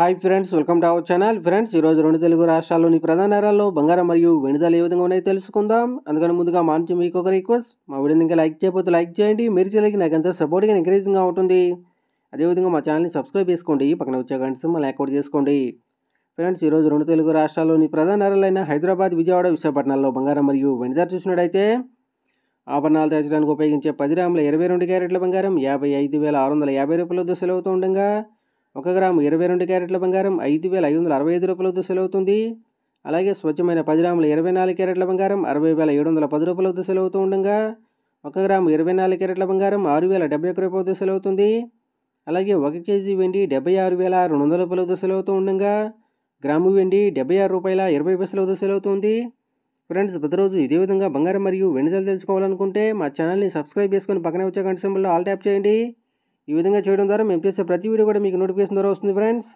hi friends welcome to our channel friends ఈరోజు రెండు తెలుగు రాష్ట్రాల్లోని ప్రధాన నగరాల్లో బంగారం మరియు వెనుదలు ఏ విధంగా ఉన్నాయో తెలుసుకుందాం అందుకని ముందుగా మా నుంచి మీకు ఒక రిక్వెస్ట్ మా వీడియో ఇంకా లైక్ చేయకపోతే లైక్ చేయండి మీరు చేయలేక నాకు ఎంత సపోర్ట్గా ఎంకరేజింగ్గా ఉంటుంది అదేవిధంగా మా ఛానల్ని సబ్స్క్రైబ్ చేసుకోండి పక్కన వచ్చే గంట లైక్ అవుట్ చేసుకోండి ఫ్రెండ్స్ ఈరోజు రెండు తెలుగు రాష్ట్రాల్లోని ప్రధాన నగరాలైన హైదరాబాద్ విజయవాడ విశాఖపట్నంలో బంగారం మరియు వెనుదలు చూసినట్టయితే ఆభరణాలు తెచ్చడానికి ఉపయోగించే పది రాముల ఇరవై రెండు క్యారెట్ల బంగారం యాభై ఐదు వేల ఆరు వందల యాభై రూపాయల దశలవుతూ ఉండగా ఒక గ్రాము ఇరవై రెండు క్యారెట్ల బంగారం ఐదు వేల ఐదు వందల అరవై ఐదు రూపాయలతో సెలవుతుంది అలాగే స్వచ్ఛమైన పది గ్రాముల ఇరవై నాలుగు క్యారెట్ల బంగారం అరవై వేల ఏడు వందల పది రూపాయలతో సెలవుతూ ఉండగా ఒక గ్రాము ఇరవై నాలుగు క్యారెట్ల బంగారం ఆరు వేల డెబ్బై ఒక్క రూపాయలతో సెలవుతుంది అలాగే ఒక కేజీ వెండి డెబ్బై ఆరు వేల రెండు వందల రూపాయలతో సెలవుతూ ఉండగా గ్రాము వెండి డెబ్బై ఆరు రూపాయల ఇరవై పైసలతో సెలవుతుంది ఫ్రెండ్స్ ప్రతిరోజు ఇదే విధంగా బంగారం మరియు వెండి తెలుసుకోవాలనుకుంటే మా ఛానల్ని సబ్స్క్రైబ్ చేసుకొని పక్కనే వచ్చే గంట సింబల్లో ఆల్ ట్యాప్ చేయండి ఈ విధంగా చేయడం ద్వారా మేము చేసే ప్రతి వీడియో కూడా మీకు నోటిఫికేషన్ ద్వారా వస్తుంది ఫ్రెండ్స్